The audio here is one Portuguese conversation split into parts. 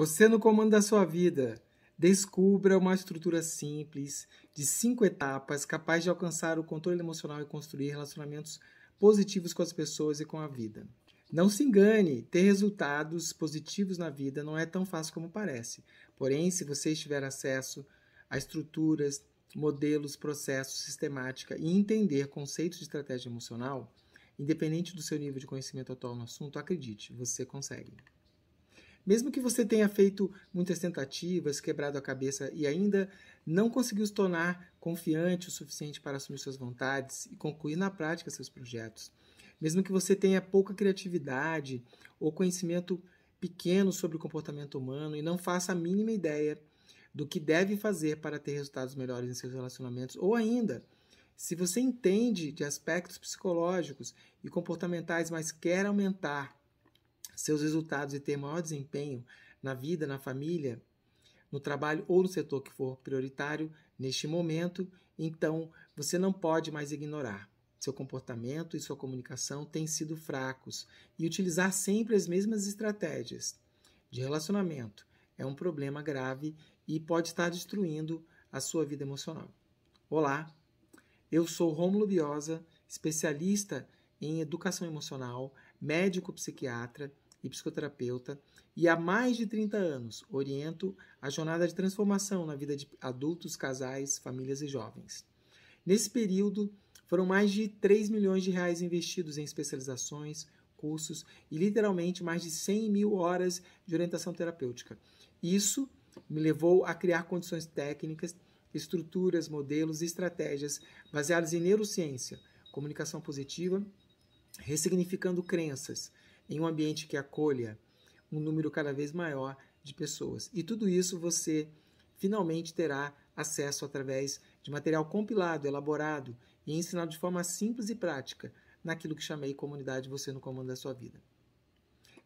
Você no comando da sua vida. Descubra uma estrutura simples de cinco etapas capaz de alcançar o controle emocional e construir relacionamentos positivos com as pessoas e com a vida. Não se engane, ter resultados positivos na vida não é tão fácil como parece. Porém, se você tiver acesso a estruturas, modelos, processos, sistemática e entender conceitos de estratégia emocional, independente do seu nível de conhecimento atual no assunto, acredite, você consegue. Mesmo que você tenha feito muitas tentativas, quebrado a cabeça e ainda não conseguiu se tornar confiante o suficiente para assumir suas vontades e concluir na prática seus projetos. Mesmo que você tenha pouca criatividade ou conhecimento pequeno sobre o comportamento humano e não faça a mínima ideia do que deve fazer para ter resultados melhores em seus relacionamentos, ou ainda, se você entende de aspectos psicológicos e comportamentais, mas quer aumentar seus resultados e ter maior desempenho na vida, na família, no trabalho ou no setor que for prioritário neste momento, então você não pode mais ignorar. Seu comportamento e sua comunicação têm sido fracos e utilizar sempre as mesmas estratégias de relacionamento é um problema grave e pode estar destruindo a sua vida emocional. Olá, eu sou Rômulo Biosa, especialista em educação emocional, médico psiquiatra e psicoterapeuta e há mais de 30 anos oriento a jornada de transformação na vida de adultos, casais, famílias e jovens. Nesse período, foram mais de 3 milhões de reais investidos em especializações, cursos e literalmente mais de 100 mil horas de orientação terapêutica. Isso me levou a criar condições técnicas, estruturas, modelos e estratégias baseadas em neurociência, comunicação positiva, ressignificando crenças, em um ambiente que acolha um número cada vez maior de pessoas. E tudo isso você finalmente terá acesso através de material compilado, elaborado e ensinado de forma simples e prática naquilo que chamei comunidade você no comando da sua vida.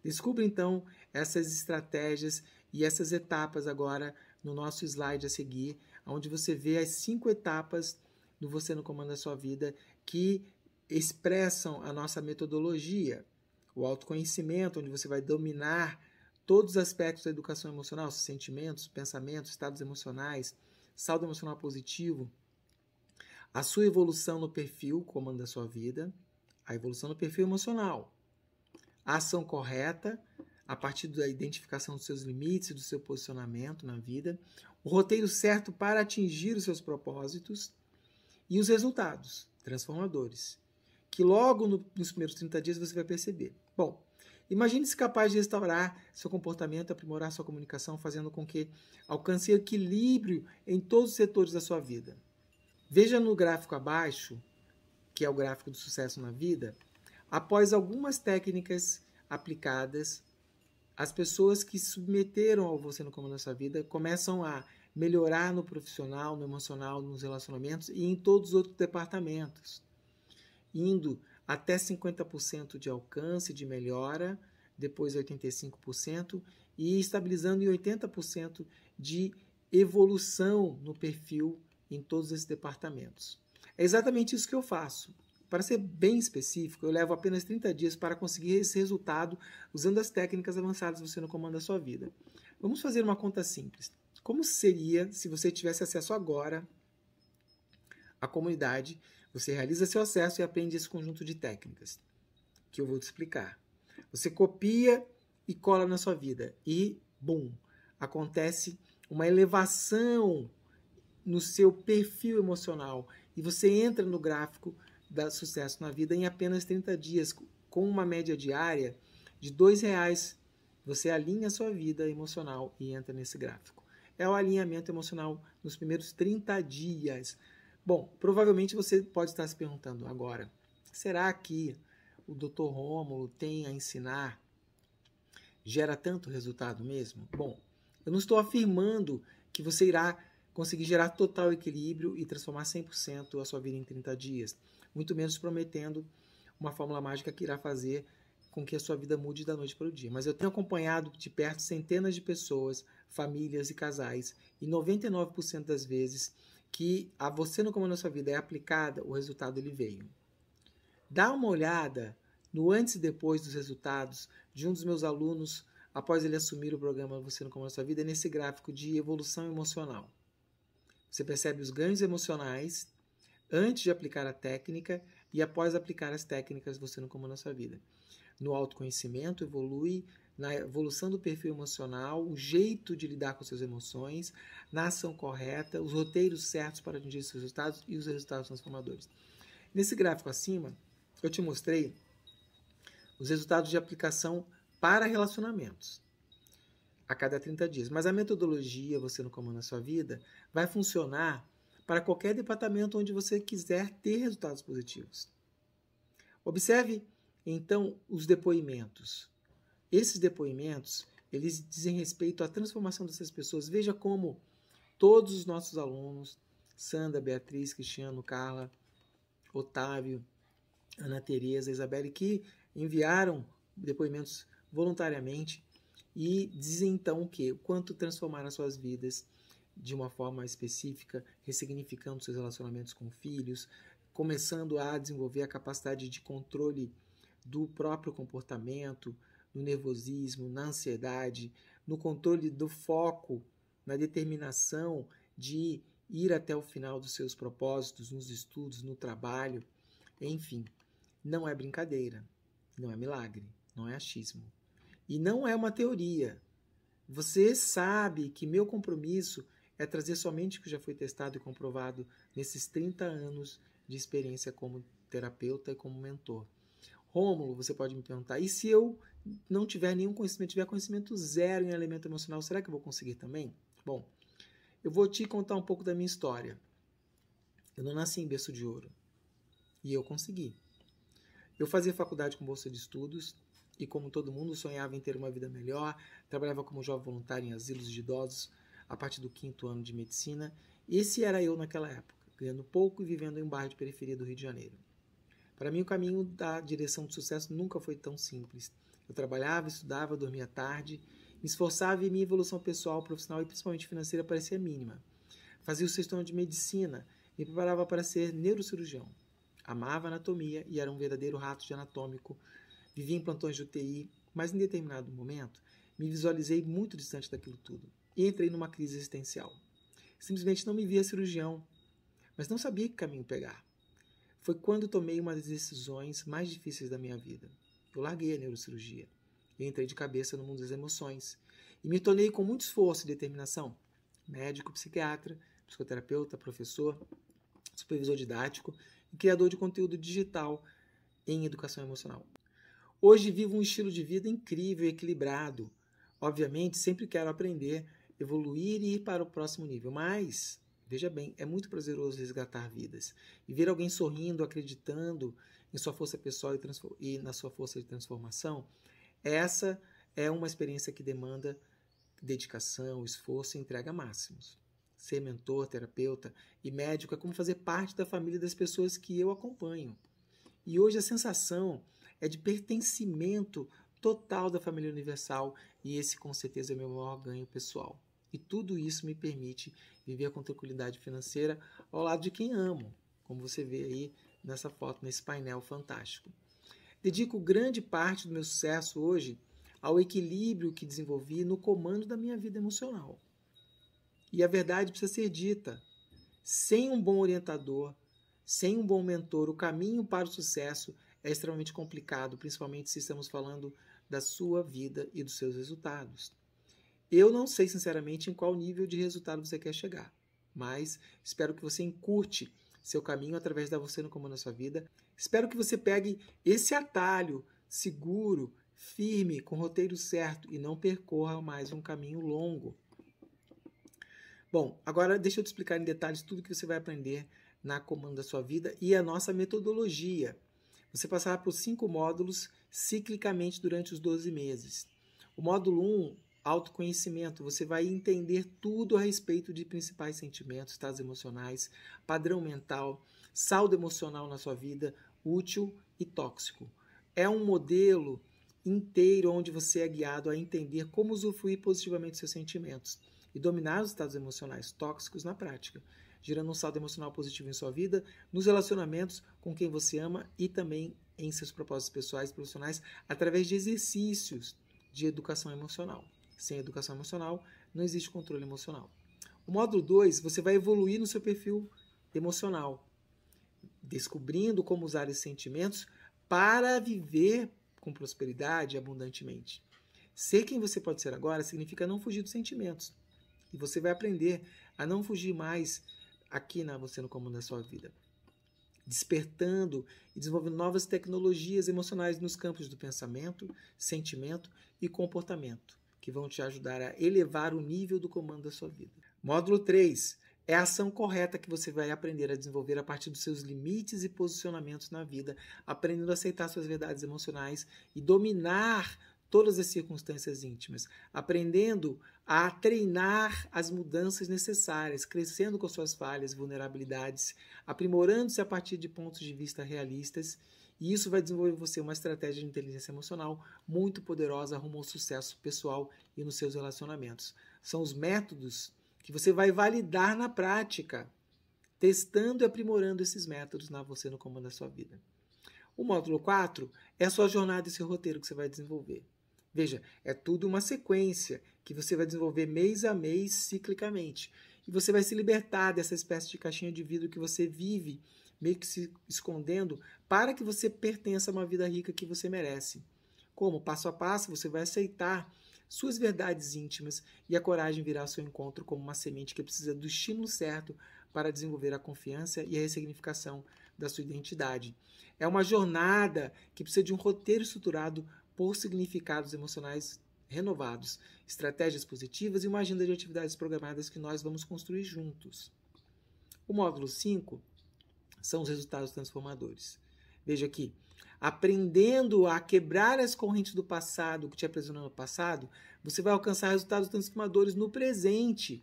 Descubra então essas estratégias e essas etapas agora no nosso slide a seguir, onde você vê as cinco etapas do Você no Comando da Sua Vida que expressam a nossa metodologia o autoconhecimento, onde você vai dominar todos os aspectos da educação emocional, sentimentos, pensamentos, estados emocionais, saldo emocional positivo, a sua evolução no perfil, comando da sua vida, a evolução no perfil emocional, a ação correta, a partir da identificação dos seus limites e do seu posicionamento na vida, o roteiro certo para atingir os seus propósitos e os resultados transformadores, que logo no, nos primeiros 30 dias você vai perceber. Bom, imagine-se capaz de restaurar seu comportamento, aprimorar sua comunicação, fazendo com que alcance equilíbrio em todos os setores da sua vida. Veja no gráfico abaixo, que é o gráfico do sucesso na vida, após algumas técnicas aplicadas, as pessoas que submeteram ao você no comando da sua vida começam a melhorar no profissional, no emocional, nos relacionamentos e em todos os outros departamentos, indo até 50% de alcance de melhora, depois 85% e estabilizando em 80% de evolução no perfil em todos esses departamentos. É exatamente isso que eu faço. Para ser bem específico, eu levo apenas 30 dias para conseguir esse resultado usando as técnicas avançadas você no comando da sua vida. Vamos fazer uma conta simples. Como seria se você tivesse acesso agora à comunidade você realiza seu acesso e aprende esse conjunto de técnicas que eu vou te explicar. Você copia e cola na sua vida e, bum, acontece uma elevação no seu perfil emocional e você entra no gráfico da sucesso na vida em apenas 30 dias, com uma média diária de R$ reais. Você alinha a sua vida emocional e entra nesse gráfico. É o alinhamento emocional nos primeiros 30 dias. Bom, provavelmente você pode estar se perguntando agora: será que o Dr. Rômulo tem a ensinar gera tanto resultado mesmo? Bom, eu não estou afirmando que você irá conseguir gerar total equilíbrio e transformar 100% a sua vida em 30 dias, muito menos prometendo uma fórmula mágica que irá fazer com que a sua vida mude da noite para o dia. Mas eu tenho acompanhado de perto centenas de pessoas, famílias e casais, e 99% das vezes que a você no comando da sua vida é aplicada, o resultado ele veio. Dá uma olhada no antes e depois dos resultados de um dos meus alunos após ele assumir o programa Você no Comando da Sua Vida nesse gráfico de evolução emocional. Você percebe os ganhos emocionais antes de aplicar a técnica e após aplicar as técnicas você não comanda a sua vida. No autoconhecimento evolui na evolução do perfil emocional, o jeito de lidar com suas emoções, na ação correta, os roteiros certos para atingir seus resultados e os resultados transformadores. Nesse gráfico acima, eu te mostrei os resultados de aplicação para relacionamentos a cada 30 dias. Mas a metodologia Você no Comando da Sua Vida vai funcionar para qualquer departamento onde você quiser ter resultados positivos. Observe então os depoimentos. Esses depoimentos, eles dizem respeito à transformação dessas pessoas. Veja como todos os nossos alunos, Sandra, Beatriz, Cristiano, Carla, Otávio, Ana Tereza, Isabelle, que enviaram depoimentos voluntariamente e dizem então o que? O quanto transformaram as suas vidas de uma forma específica, ressignificando seus relacionamentos com filhos, começando a desenvolver a capacidade de controle do próprio comportamento, no nervosismo, na ansiedade, no controle do foco, na determinação de ir até o final dos seus propósitos, nos estudos, no trabalho, enfim, não é brincadeira, não é milagre, não é achismo. E não é uma teoria. Você sabe que meu compromisso é trazer somente o que já foi testado e comprovado nesses 30 anos de experiência como terapeuta e como mentor. Rômulo, você pode me perguntar, e se eu não tiver nenhum conhecimento, tiver conhecimento zero em elemento emocional, será que eu vou conseguir também? Bom, eu vou te contar um pouco da minha história. Eu não nasci em berço de ouro. E eu consegui. Eu fazia faculdade com bolsa de estudos e, como todo mundo, sonhava em ter uma vida melhor. Trabalhava como jovem voluntário em asilos de idosos a partir do quinto ano de medicina. Esse era eu naquela época, ganhando pouco e vivendo em um bairro de periferia do Rio de Janeiro. Para mim, o caminho da direção de sucesso nunca foi tão simples. Eu trabalhava, estudava, dormia tarde, me esforçava e minha evolução pessoal, profissional e principalmente financeira parecia mínima. Fazia o sexto ano de medicina, me preparava para ser neurocirurgião. Amava anatomia e era um verdadeiro rato de anatômico. Vivia em plantões de UTI, mas em determinado momento me visualizei muito distante daquilo tudo e entrei numa crise existencial. Simplesmente não me via cirurgião, mas não sabia que caminho pegar. Foi quando tomei uma das decisões mais difíceis da minha vida. Eu larguei a neurocirurgia e entrei de cabeça no mundo das emoções e me tornei com muito esforço e determinação médico, psiquiatra, psicoterapeuta, professor, supervisor didático e criador de conteúdo digital em educação emocional. Hoje vivo um estilo de vida incrível e equilibrado. Obviamente, sempre quero aprender evoluir e ir para o próximo nível. Mas, veja bem, é muito prazeroso resgatar vidas. E ver alguém sorrindo, acreditando em sua força pessoal e, e na sua força de transformação, essa é uma experiência que demanda dedicação, esforço e entrega máximos. Ser mentor, terapeuta e médico é como fazer parte da família das pessoas que eu acompanho. E hoje a sensação é de pertencimento total da família universal e esse com certeza é o meu maior ganho pessoal. E tudo isso me permite viver com tranquilidade financeira ao lado de quem amo, como você vê aí nessa foto, nesse painel fantástico. Dedico grande parte do meu sucesso hoje ao equilíbrio que desenvolvi no comando da minha vida emocional. E a verdade precisa ser dita: sem um bom orientador, sem um bom mentor, o caminho para o sucesso é extremamente complicado, principalmente se estamos falando da sua vida e dos seus resultados. Eu não sei, sinceramente, em qual nível de resultado você quer chegar, mas espero que você encurte seu caminho através da Você no Comando da Sua Vida. Espero que você pegue esse atalho seguro, firme, com roteiro certo e não percorra mais um caminho longo. Bom, agora deixa eu te explicar em detalhes tudo que você vai aprender na Comando da Sua Vida e a nossa metodologia. Você passará por cinco módulos ciclicamente durante os 12 meses. O módulo 1, autoconhecimento, você vai entender tudo a respeito de principais sentimentos, estados emocionais, padrão mental, saldo emocional na sua vida, útil e tóxico. É um modelo inteiro onde você é guiado a entender como usufruir positivamente seus sentimentos e dominar os estados emocionais tóxicos na prática, gerando um saldo emocional positivo em sua vida, nos relacionamentos com quem você ama e também em seus propósitos pessoais e profissionais através de exercícios de educação emocional. Sem educação emocional, não existe controle emocional. O módulo 2, você vai evoluir no seu perfil emocional, descobrindo como usar esses sentimentos para viver com prosperidade abundantemente. Ser quem você pode ser agora significa não fugir dos sentimentos. E você vai aprender a não fugir mais aqui na Você no Comando da Sua Vida despertando e desenvolvendo novas tecnologias emocionais nos campos do pensamento, sentimento e comportamento, que vão te ajudar a elevar o nível do comando da sua vida. Módulo 3 é a ação correta que você vai aprender a desenvolver a partir dos seus limites e posicionamentos na vida, aprendendo a aceitar suas verdades emocionais e dominar todas as circunstâncias íntimas, aprendendo a treinar as mudanças necessárias, crescendo com suas falhas e vulnerabilidades, aprimorando-se a partir de pontos de vista realistas, e isso vai desenvolver você uma estratégia de inteligência emocional muito poderosa rumo ao sucesso pessoal e nos seus relacionamentos. São os métodos que você vai validar na prática, testando e aprimorando esses métodos na você no comando da sua vida. O módulo 4 é a sua jornada e seu roteiro que você vai desenvolver. Veja, é tudo uma sequência que você vai desenvolver mês a mês, ciclicamente. E você vai se libertar dessa espécie de caixinha de vidro que você vive, meio que se escondendo, para que você pertença a uma vida rica que você merece. Como? Passo a passo, você vai aceitar suas verdades íntimas e a coragem virá ao seu encontro como uma semente que precisa do estímulo certo para desenvolver a confiança e a ressignificação da sua identidade. É uma jornada que precisa de um roteiro estruturado por significados emocionais renovados, estratégias positivas e uma agenda de atividades programadas que nós vamos construir juntos. O módulo 5 são os resultados transformadores. Veja aqui, aprendendo a quebrar as correntes do passado, que te aprisionou no passado, você vai alcançar resultados transformadores no presente,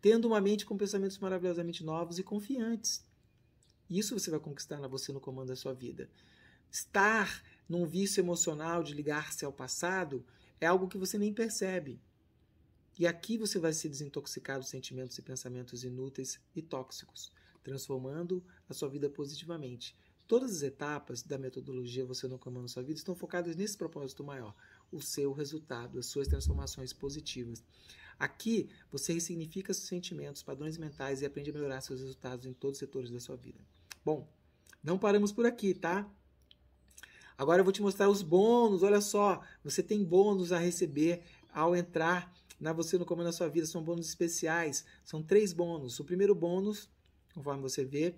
tendo uma mente com pensamentos maravilhosamente novos e confiantes. Isso você vai conquistar na você no comando da sua vida. Estar num vício emocional de ligar-se ao passado, é algo que você nem percebe. E aqui você vai se desintoxicar dos sentimentos e pensamentos inúteis e tóxicos, transformando a sua vida positivamente. Todas as etapas da metodologia Você Não Comando Sua Vida estão focadas nesse propósito maior, o seu resultado, as suas transformações positivas. Aqui, você ressignifica seus sentimentos, padrões mentais e aprende a melhorar seus resultados em todos os setores da sua vida. Bom, não paramos por aqui, tá? Agora eu vou te mostrar os bônus. Olha só, você tem bônus a receber ao entrar na Você no Comando da é Sua Vida. São bônus especiais. São três bônus. O primeiro bônus, conforme você vê,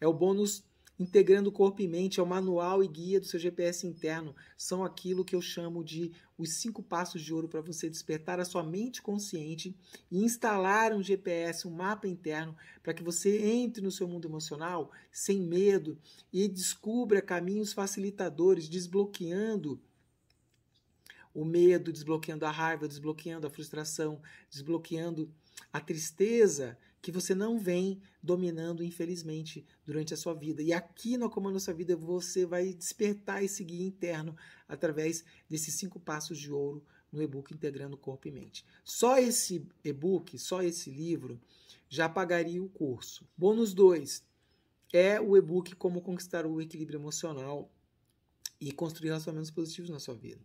é o bônus integrando corpo e mente ao é manual e guia do seu GPS interno, são aquilo que eu chamo de os cinco passos de ouro para você despertar a sua mente consciente e instalar um GPS, um mapa interno, para que você entre no seu mundo emocional sem medo e descubra caminhos facilitadores, desbloqueando o medo, desbloqueando a raiva, desbloqueando a frustração, desbloqueando a tristeza que você não vem dominando, infelizmente, durante a sua vida. E aqui no Comando da Sua Vida você vai despertar esse guia interno através desses cinco passos de ouro no e-book Integrando Corpo e Mente. Só esse e-book, só esse livro, já pagaria o curso. Bônus 2 é o e-book Como Conquistar o Equilíbrio Emocional e Construir Relacionamentos Positivos na Sua Vida.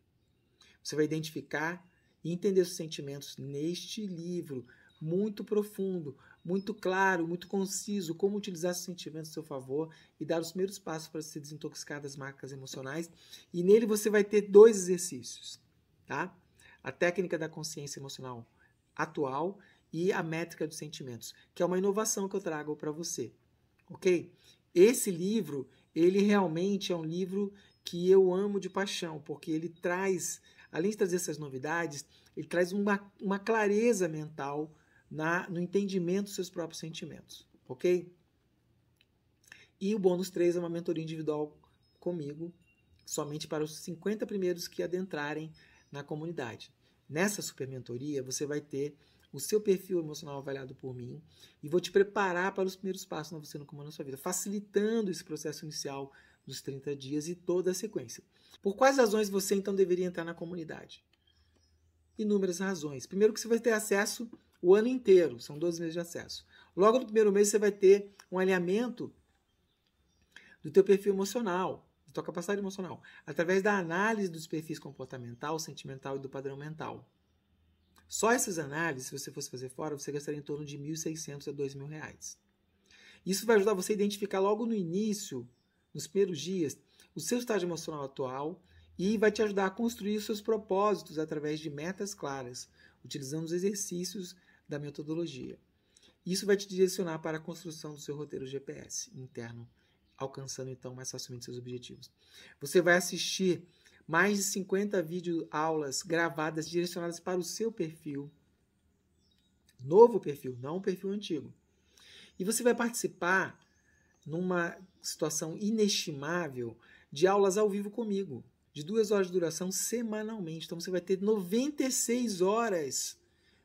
Você vai identificar e entender os sentimentos neste livro muito profundo, muito claro, muito conciso como utilizar seus sentimentos a seu favor e dar os primeiros passos para se desintoxicar das marcas emocionais. E nele você vai ter dois exercícios, tá? A técnica da consciência emocional atual e a métrica dos sentimentos, que é uma inovação que eu trago para você, ok? Esse livro, ele realmente é um livro que eu amo de paixão, porque ele traz, além de trazer essas novidades, ele traz uma, uma clareza mental na, no entendimento dos seus próprios sentimentos, ok? E o bônus 3 é uma mentoria individual comigo, somente para os 50 primeiros que adentrarem na comunidade. Nessa super mentoria, você vai ter o seu perfil emocional avaliado por mim e vou te preparar para os primeiros passos na você no comando da sua vida, facilitando esse processo inicial dos 30 dias e toda a sequência. Por quais razões você então deveria entrar na comunidade? Inúmeras razões. Primeiro que você vai ter acesso o ano inteiro, são 12 meses de acesso. Logo no primeiro mês você vai ter um alinhamento do teu perfil emocional, da tua capacidade emocional, através da análise dos perfis comportamental, sentimental e do padrão mental. Só essas análises, se você fosse fazer fora, você gastaria em torno de R$ 1.600 a R$ 2.000. Isso vai ajudar você a identificar logo no início, nos primeiros dias, o seu estágio emocional atual e vai te ajudar a construir seus propósitos através de metas claras, utilizando os exercícios da metodologia. Isso vai te direcionar para a construção do seu roteiro GPS interno, alcançando então mais facilmente seus objetivos. Você vai assistir mais de 50 aulas gravadas direcionadas para o seu perfil, novo perfil, não um perfil antigo. E você vai participar numa situação inestimável de aulas ao vivo comigo, de duas horas de duração semanalmente. Então você vai ter 96 horas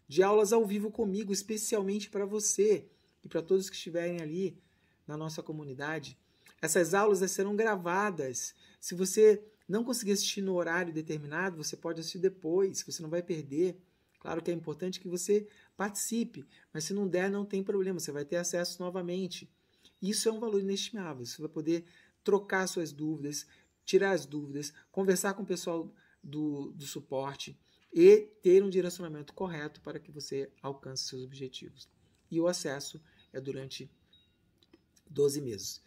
de aulas ao vivo comigo, especialmente para você e para todos que estiverem ali na nossa comunidade. Essas aulas serão gravadas. Se você não conseguir assistir no horário determinado, você pode assistir depois, você não vai perder. Claro que é importante que você participe, mas se não der, não tem problema, você vai ter acesso novamente. Isso é um valor inestimável. Você vai poder trocar suas dúvidas, tirar as dúvidas, conversar com o pessoal do, do suporte e ter um direcionamento correto para que você alcance seus objetivos. E o acesso é durante 12 meses.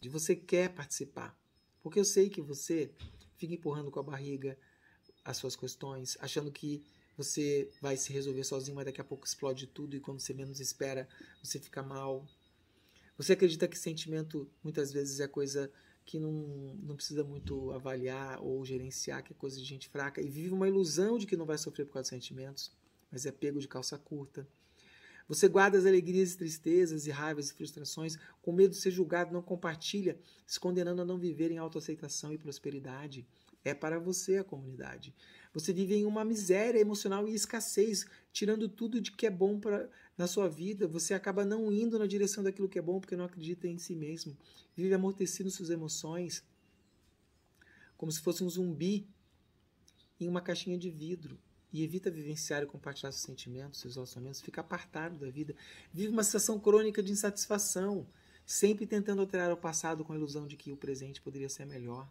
E você quer participar, porque eu sei que você fica empurrando com a barriga as suas questões, achando que você vai se resolver sozinho, mas daqui a pouco explode tudo e quando você menos espera, você fica mal. Você acredita que sentimento muitas vezes é coisa que não, não precisa muito avaliar ou gerenciar, que é coisa de gente fraca, e vive uma ilusão de que não vai sofrer por causa dos sentimentos, mas é pego de calça curta. Você guarda as alegrias e tristezas e raivas e frustrações, com medo de ser julgado, não compartilha, se condenando a não viver em autoaceitação e prosperidade. É para você a comunidade. Você vive em uma miséria emocional e escassez, tirando tudo de que é bom para na sua vida, você acaba não indo na direção daquilo que é bom porque não acredita em si mesmo. Vive amortecendo suas emoções, como se fosse um zumbi em uma caixinha de vidro. E evita vivenciar e compartilhar seus sentimentos, seus relacionamentos, fica apartado da vida. Vive uma sensação crônica de insatisfação, sempre tentando alterar o passado com a ilusão de que o presente poderia ser melhor.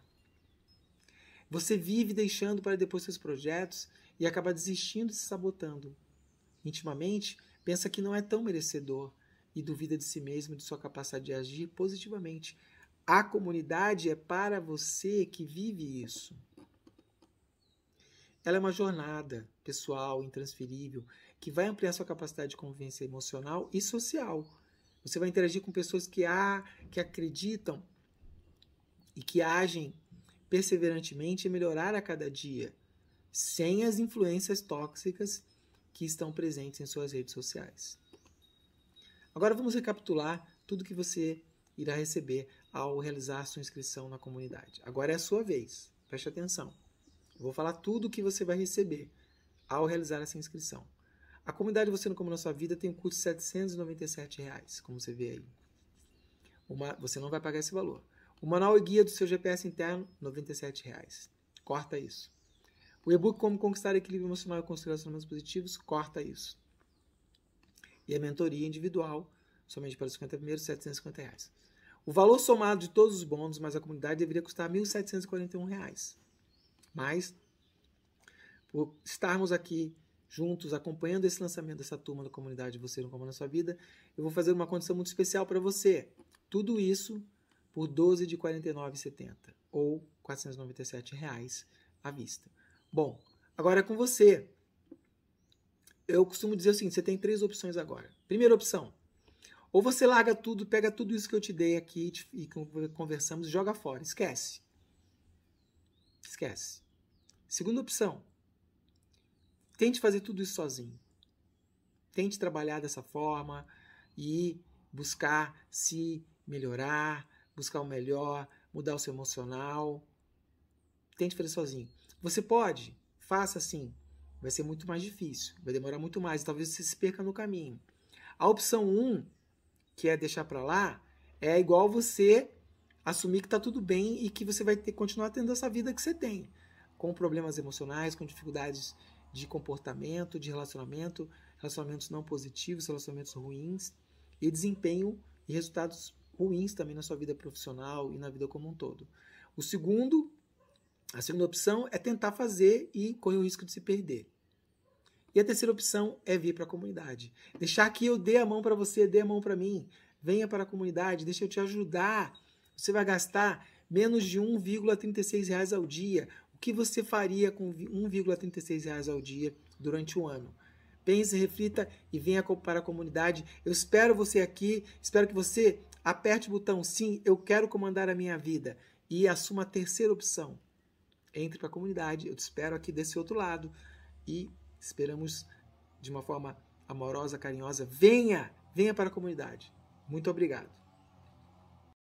Você vive deixando para depois seus projetos e acaba desistindo e se sabotando. Intimamente, pensa que não é tão merecedor e duvida de si mesmo, de sua capacidade de agir positivamente. A comunidade é para você que vive isso. Ela é uma jornada pessoal, intransferível, que vai ampliar sua capacidade de convivência emocional e social. Você vai interagir com pessoas que há, que acreditam e que agem perseverantemente e melhorar a cada dia, sem as influências tóxicas que estão presentes em suas redes sociais. Agora vamos recapitular tudo que você irá receber ao realizar sua inscrição na comunidade. Agora é a sua vez, preste atenção. Eu vou falar tudo o que você vai receber ao realizar essa inscrição. A comunidade Você no na Sua Vida tem um custo de R$ 797, reais, como você vê aí. Uma, você não vai pagar esse valor. O manual e guia do seu GPS interno, R$ 97. Reais. Corta isso. O e-book Como Conquistar Equilíbrio Emocional e Construir Relacionamentos Positivos corta isso. E a é mentoria individual, somente para os 50 primeiros, 750 reais. O valor somado de todos os bônus, mas a comunidade, deveria custar R$ 1.741. Mas, por estarmos aqui juntos, acompanhando esse lançamento dessa turma da comunidade Você Não Comanda na Sua Vida, eu vou fazer uma condição muito especial para você. Tudo isso por 12 de R$ 49,70 ou R$ 497 reais à vista. Bom, agora é com você. Eu costumo dizer o seguinte: você tem três opções agora. Primeira opção: ou você larga tudo, pega tudo isso que eu te dei aqui e conversamos, joga fora, esquece. Esquece. Segunda opção: tente fazer tudo isso sozinho. Tente trabalhar dessa forma e buscar se melhorar, buscar o melhor, mudar o seu emocional. Tente fazer sozinho. Você pode? Faça assim. Vai ser muito mais difícil, vai demorar muito mais, talvez você se perca no caminho. A opção 1, um, que é deixar para lá, é igual você assumir que tá tudo bem e que você vai ter continuar tendo essa vida que você tem, com problemas emocionais, com dificuldades de comportamento, de relacionamento, relacionamentos não positivos, relacionamentos ruins e desempenho e resultados ruins também na sua vida profissional e na vida como um todo. O segundo a segunda opção é tentar fazer e correr o risco de se perder. E a terceira opção é vir para a comunidade. Deixar que eu dê a mão para você, dê a mão para mim. Venha para a comunidade, deixa eu te ajudar. Você vai gastar menos de 1,36 reais ao dia. O que você faria com 1,36 reais ao dia durante o ano? Pense, reflita e venha para a comunidade. Eu espero você aqui, espero que você aperte o botão sim, eu quero comandar a minha vida e assuma a terceira opção entre para a comunidade. Eu te espero aqui desse outro lado e esperamos de uma forma amorosa, carinhosa. Venha, venha para a comunidade. Muito obrigado.